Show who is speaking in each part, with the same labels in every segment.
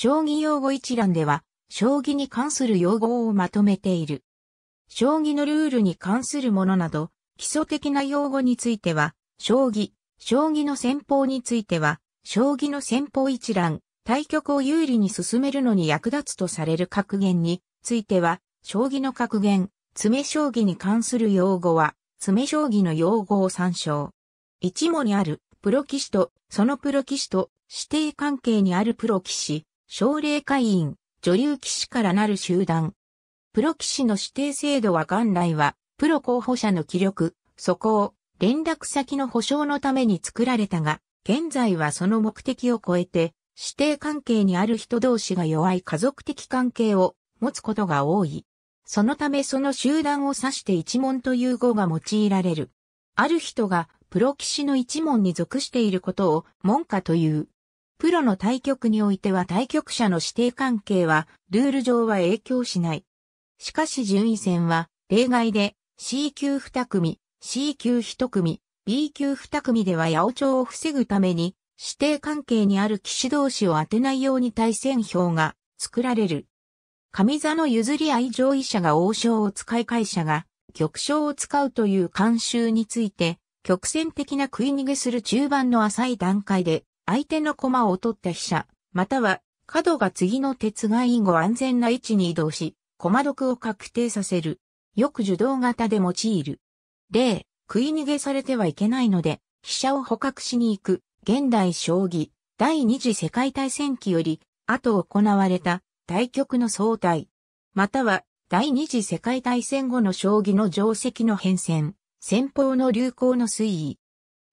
Speaker 1: 将棋用語一覧では、将棋に関する用語をまとめている。将棋のルールに関するものなど、基礎的な用語については、将棋、将棋の戦法については、将棋の戦法一覧、対局を有利に進めるのに役立つとされる格言については、将棋の格言、詰将棋に関する用語は、詰将棋の用語を参照。一模にある、プロ棋士と、そのプロ棋士と、指定関係にあるプロ棋士、奨励会員、女流騎士からなる集団。プロ騎士の指定制度は元来は、プロ候補者の気力、そこを、連絡先の保障のために作られたが、現在はその目的を超えて、指定関係にある人同士が弱い家族的関係を持つことが多い。そのためその集団を指して一門という語が用いられる。ある人がプロ騎士の一門に属していることを門下という。プロの対局においては対局者の指定関係は、ルール上は影響しない。しかし順位戦は、例外で、C 級2組、C 級1組、B 級2組では八王朝を防ぐために、指定関係にある騎士同士を当てないように対戦表が作られる。上座の譲り合い上位者が王将を使い会社が局将を使うという慣習について、曲線的な食い逃げする中盤の浅い段階で相手の駒を取った飛車、または角が次の鉄が以後安全な位置に移動し、駒得を確定させる。よく受動型で用いる。例、食い逃げされてはいけないので、飛車を捕獲しに行く、現代将棋、第二次世界大戦期より、後行われた、対局の相対。または、第二次世界大戦後の将棋の定石の変遷、戦法の流行の推移。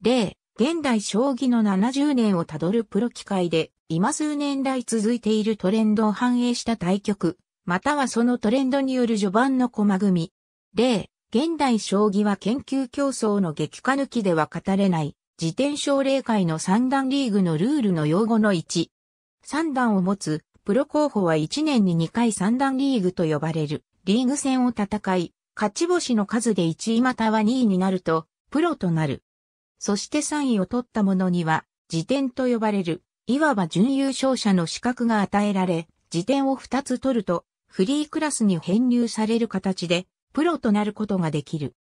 Speaker 1: 例、現代将棋の70年をたどるプロ機会で、今数年来続いているトレンドを反映した対局、またはそのトレンドによる序盤の駒組。例、現代将棋は研究競争の激化抜きでは語れない、自転奨励会の三段リーグのルールの用語の1。三段を持つ、プロ候補は1年に2回三段リーグと呼ばれる、リーグ戦を戦い、勝ち星の数で1位または2位になると、プロとなる。そして3位を取った者には、自転と呼ばれる、いわば準優勝者の資格が与えられ、辞典を2つ取ると、フリークラスに編入される形で、プロとなることができる。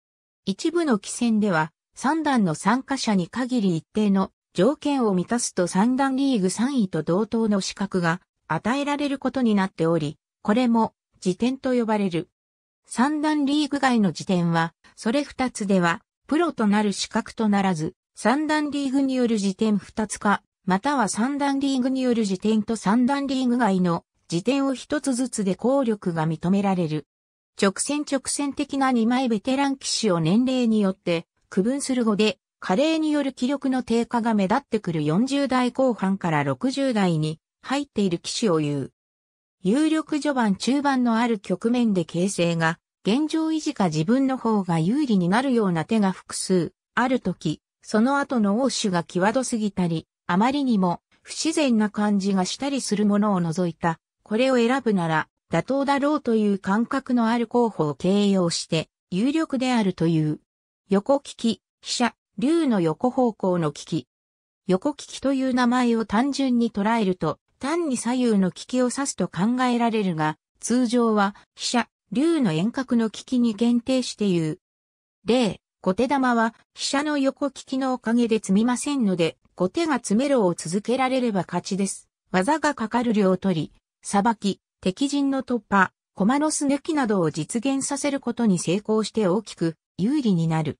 Speaker 1: 一部の棋戦では、3段の参加者に限り一定の条件を満たすと3段リーグ3位と同等の資格が与えられることになっており、これも辞典と呼ばれる。3段リーグ外の辞典は、それ2つではプロとなる資格とならず、三段リーグによる時点2つか、または三段リーグによる時点と三段リーグ外の時点を一つずつで効力が認められる。直線直線的な2枚ベテラン騎士を年齢によって区分する後で、加齢による気力の低下が目立ってくる40代後半から60代に入っている騎士を言う。有力序盤中盤のある局面で形勢が現状維持か自分の方が有利になるような手が複数、ある時、その後の応手が際どすぎたり、あまりにも不自然な感じがしたりするものを除いた、これを選ぶなら妥当だろうという感覚のある候補を形容して、有力であるという。横利き、飛車、竜の横方向の利き。横利きという名前を単純に捉えると、単に左右の利きを指すと考えられるが、通常は飛車、竜の遠隔の機に限定して言う。例、小手玉は飛車の横利きのおかげで積みませんので、後手が詰めろを続けられれば勝ちです。技がかかる量を取り、さばき、敵陣の突破、駒のすねきなどを実現させることに成功して大きく有利になる。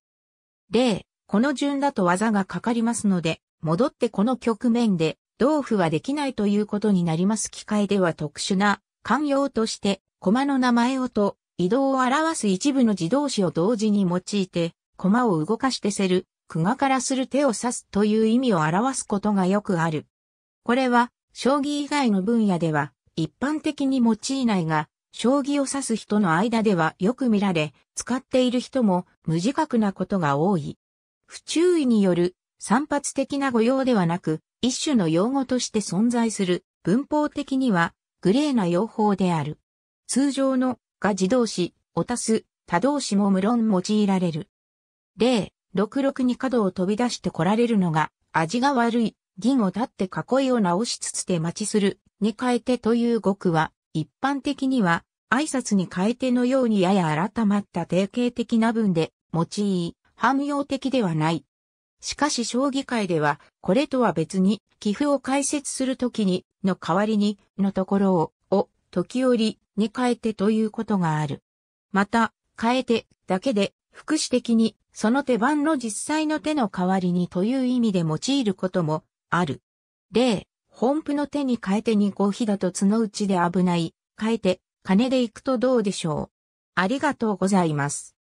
Speaker 1: 例、この順だと技がかかりますので、戻ってこの局面で、同歩はできないということになります機械では特殊な、寛容として、駒の名前をと、移動を表す一部の自動詞を同時に用いて、駒を動かしてせる、久我からする手を指すという意味を表すことがよくある。これは、将棋以外の分野では、一般的に用いないが、将棋を指す人の間ではよく見られ、使っている人も無自覚なことが多い。不注意による散発的な語用ではなく、一種の用語として存在する、文法的にはグレーな用法である。通常のが自動詞、を足す、他動詞も無論用いられる。例、66に角を飛び出して来られるのが、味が悪い、銀を立って囲いを直しつつて待ちする、に変えてという語句は、一般的には、挨拶に変えてのようにやや改まった定型的な文で、用い、汎用的ではない。しかし将棋界では、これとは別に、寄付を解説するときに、の代わりに、のところを、時折に変えてということがある。また、変えてだけで、副詞的にその手番の実際の手の代わりにという意味で用いることもある。例、本譜の手に変えてに合否だと角打ちで危ない、変えて、金で行くとどうでしょう。ありがとうございます。